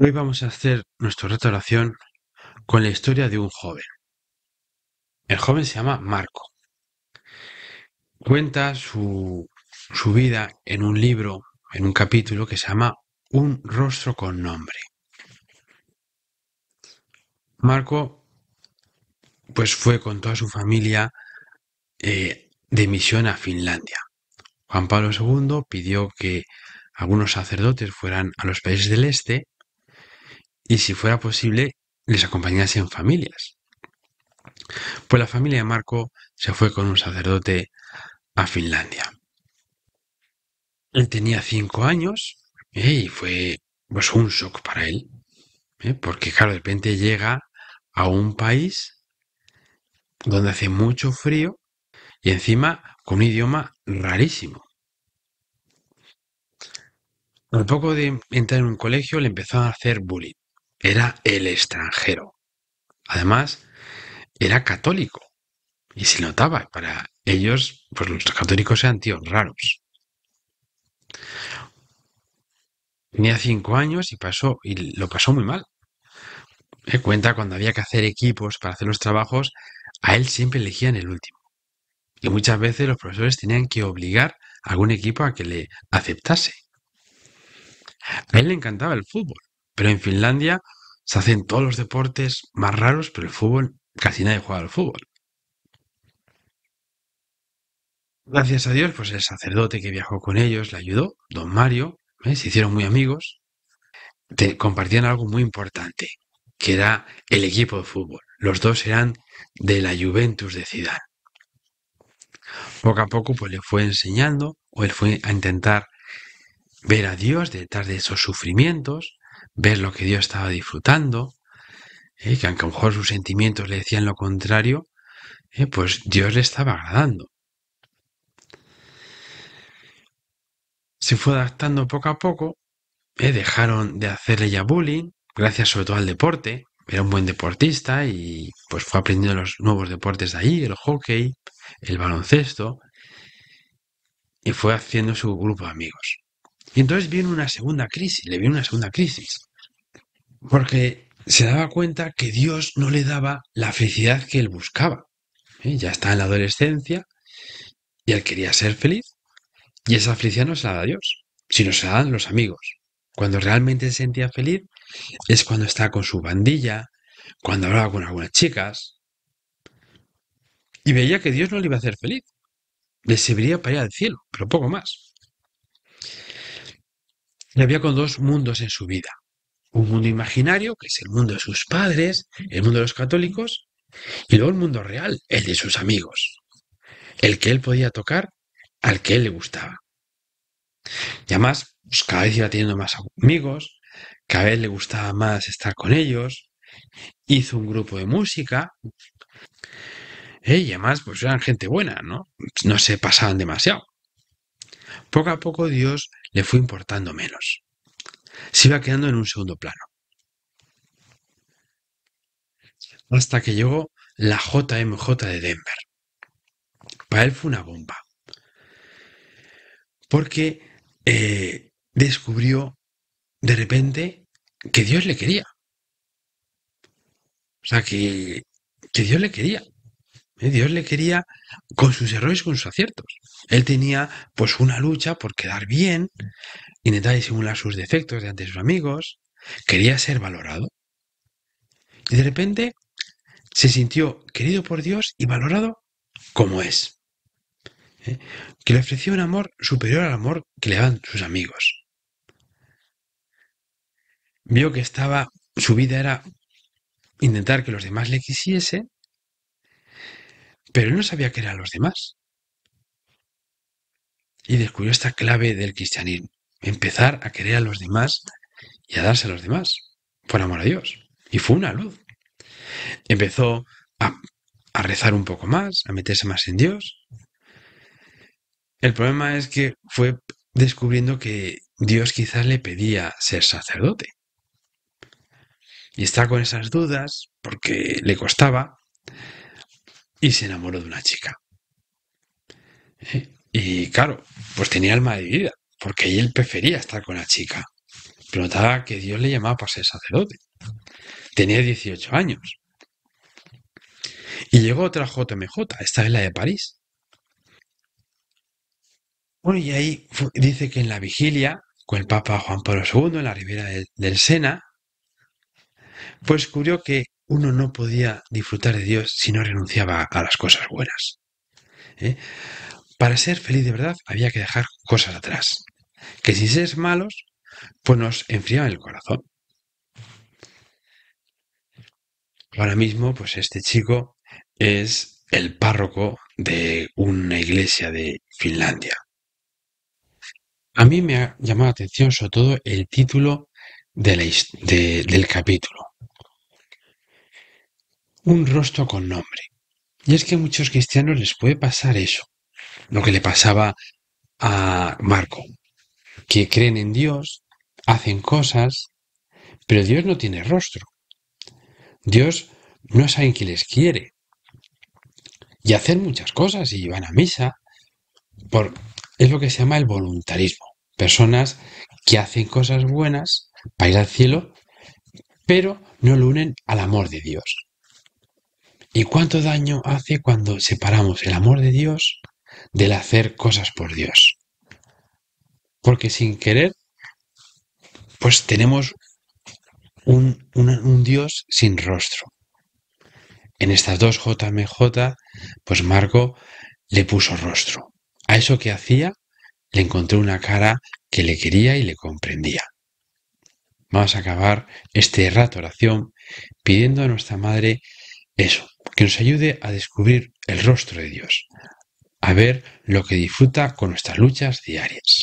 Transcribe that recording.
Hoy vamos a hacer nuestra retoración con la historia de un joven. El joven se llama Marco. Cuenta su, vida en un libro, en un capítulo que se llama Un rostro con nombre. Marco, pues fue con toda su familia eh, de misión a Finlandia. Juan Pablo II pidió que algunos sacerdotes fueran a los países del este y si fuera posible les acompañase en familias. Pues la familia de Marco se fue con un sacerdote a Finlandia. Él tenía cinco años eh, y fue pues, un shock para él, eh, porque claro, de repente llega a un país donde hace mucho frío y encima con un idioma rarísimo. Al poco de entrar en un colegio le empezaron a hacer bullying era el extranjero. Además, era católico y se notaba, para ellos, pues los católicos eran tíos raros. Tenía cinco años y pasó, y lo pasó muy mal. Me cuenta cuando había que hacer equipos para hacer los trabajos, a él siempre elegían el último. Y muchas veces los profesores tenían que obligar a algún equipo a que le aceptase. A él le encantaba el fútbol pero en Finlandia se hacen todos los deportes más raros, pero el fútbol, casi nadie juega al fútbol. Gracias a Dios, pues el sacerdote que viajó con ellos le ayudó, don Mario, ¿eh? se hicieron muy amigos, te compartían algo muy importante, que era el equipo de fútbol. Los dos eran de la Juventus de Ciudad. Poco a poco pues le fue enseñando o él fue a intentar ver a Dios detrás de esos sufrimientos ver lo que Dios estaba disfrutando, ¿eh? que aunque a lo mejor sus sentimientos le decían lo contrario, ¿eh? pues Dios le estaba agradando. Se fue adaptando poco a poco, ¿eh? dejaron de hacerle ya bullying, gracias sobre todo al deporte, era un buen deportista y pues fue aprendiendo los nuevos deportes de ahí, el hockey, el baloncesto, y fue haciendo su grupo de amigos. Y entonces viene una segunda crisis, le viene una segunda crisis, porque se daba cuenta que Dios no le daba la felicidad que él buscaba. ¿Eh? Ya está en la adolescencia y él quería ser feliz y esa felicidad no se la da Dios, sino se la dan los amigos. Cuando realmente se sentía feliz es cuando está con su bandilla, cuando hablaba con algunas chicas y veía que Dios no le iba a hacer feliz. Le serviría para ir al cielo, pero poco más había con dos mundos en su vida. Un mundo imaginario, que es el mundo de sus padres, el mundo de los católicos, y luego el mundo real, el de sus amigos, el que él podía tocar al que él le gustaba. Y además, pues, cada vez iba teniendo más amigos, cada vez le gustaba más estar con ellos, hizo un grupo de música, ¿eh? y además, pues eran gente buena, ¿no? No se pasaban demasiado. Poco a poco Dios le fue importando menos. Se iba quedando en un segundo plano. Hasta que llegó la JMJ de Denver. Para él fue una bomba. Porque eh, descubrió de repente que Dios le quería. O sea, que Dios le quería. Eh, Dios le quería con sus errores, con sus aciertos. Él tenía pues una lucha por quedar bien, intentar disimular sus defectos de ante sus amigos, quería ser valorado. Y de repente se sintió querido por Dios y valorado como es. ¿eh? Que le ofreció un amor superior al amor que le dan sus amigos. Vio que estaba, su vida era intentar que los demás le quisiesen pero él no sabía querer a los demás. Y descubrió esta clave del cristianismo, empezar a querer a los demás y a darse a los demás, por amor a Dios. Y fue una luz. Empezó a rezar un poco más, a meterse más en Dios. El problema es que fue descubriendo que Dios quizás le pedía ser sacerdote. Y está con esas dudas porque le costaba, y se enamoró de una chica. ¿Eh? Y claro, pues tenía alma de vida. porque él prefería estar con la chica. Pero notaba que Dios le llamaba para ser sacerdote. Tenía 18 años. Y llegó otra JMJ, esta es la de París. Bueno, y ahí dice que en la vigilia con el Papa Juan Pablo II en la ribera del, Sena, pues descubrió que uno no podía disfrutar de Dios si no renunciaba a las cosas buenas. ¿eh? Para ser feliz de verdad había que dejar cosas atrás, que si es malos, pues nos enfriaba el corazón. Ahora mismo, pues este chico es el párroco de una iglesia de Finlandia. A mí me ha llamado la atención sobre todo el título del capítulo un rostro con nombre. Y es que a muchos cristianos les puede pasar eso, lo que le pasaba a Marco, que creen en Dios, hacen cosas, pero Dios no tiene rostro. Dios no sabe que les quiere. Y hacen muchas cosas y van a misa. Por, es lo que se llama el voluntarismo. Personas que hacen cosas buenas para ir al cielo, pero no lo unen al amor de Dios. ¿Y cuánto daño hace cuando separamos el amor de Dios del hacer cosas por Dios? Porque sin querer, pues tenemos un, Dios sin rostro. En estas dos JMJ, pues Marco le puso rostro. A eso que hacía, le encontró una cara que le quería y le comprendía. Vamos a acabar este rato oración pidiendo a nuestra Madre eso, que nos ayude a descubrir el rostro de Dios, a ver lo que disfruta con nuestras luchas diarias.